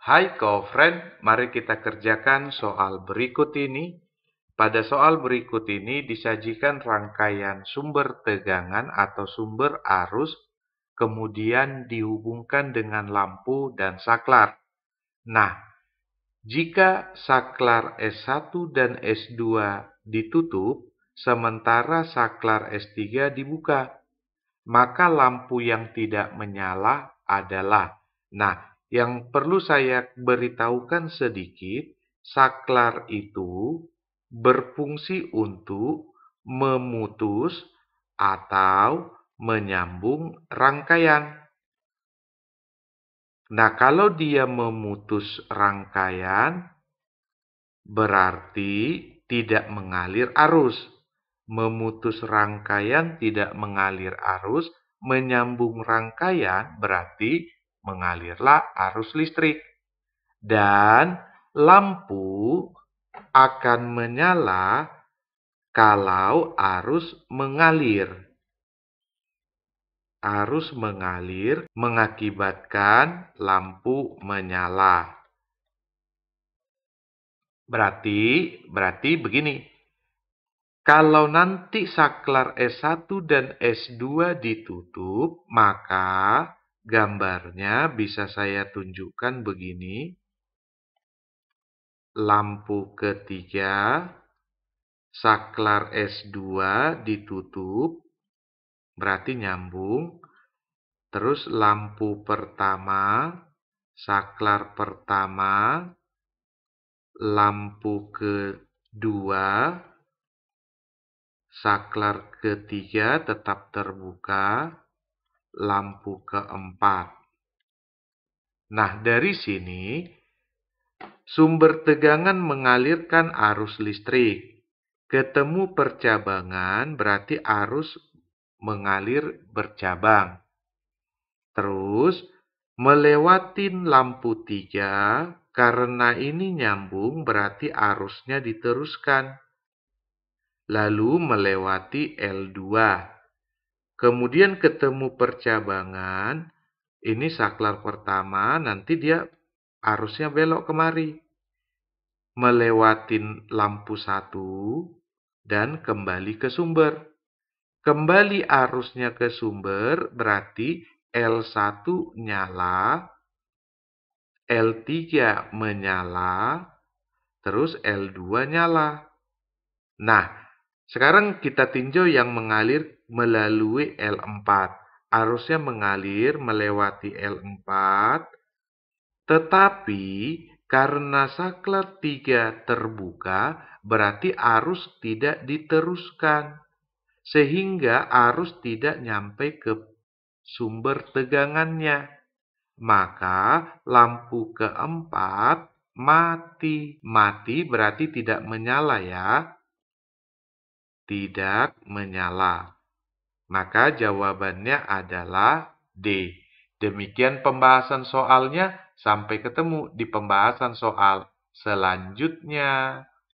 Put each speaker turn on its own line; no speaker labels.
Hai kau friend, mari kita kerjakan soal berikut ini. Pada soal berikut ini disajikan rangkaian sumber tegangan atau sumber arus, kemudian dihubungkan dengan lampu dan saklar. Nah, jika saklar S1 dan S2 ditutup, sementara saklar S3 dibuka, maka lampu yang tidak menyala adalah. Nah, yang perlu saya beritahukan sedikit, saklar itu berfungsi untuk memutus atau menyambung rangkaian. Nah, kalau dia memutus rangkaian, berarti tidak mengalir arus. Memutus rangkaian tidak mengalir arus, menyambung rangkaian berarti mengalirlah arus listrik dan lampu akan menyala kalau arus mengalir. Arus mengalir mengakibatkan lampu menyala. Berarti, berarti begini. Kalau nanti saklar S1 dan S2 ditutup, maka Gambarnya bisa saya tunjukkan begini. Lampu ketiga, saklar S2 ditutup, berarti nyambung. Terus lampu pertama, saklar pertama, lampu kedua, saklar ketiga tetap terbuka, lampu keempat. Nah, dari sini sumber tegangan mengalirkan arus listrik. Ketemu percabangan berarti arus mengalir bercabang. Terus melewati lampu tiga karena ini nyambung berarti arusnya diteruskan. Lalu melewati L2 Kemudian ketemu percabangan, ini saklar pertama, nanti dia arusnya belok kemari. Melewatin lampu satu dan kembali ke sumber. Kembali arusnya ke sumber berarti L1 nyala, L3 menyala, terus L2 nyala. Nah, sekarang kita tinjau yang mengalir melalui L4. Arusnya mengalir melewati L4, tetapi karena saklar 3 terbuka, berarti arus tidak diteruskan. Sehingga arus tidak nyampe ke sumber tegangannya. Maka lampu keempat mati. Mati berarti tidak menyala ya. Tidak menyala. Maka jawabannya adalah D. Demikian pembahasan soalnya. Sampai ketemu di pembahasan soal selanjutnya.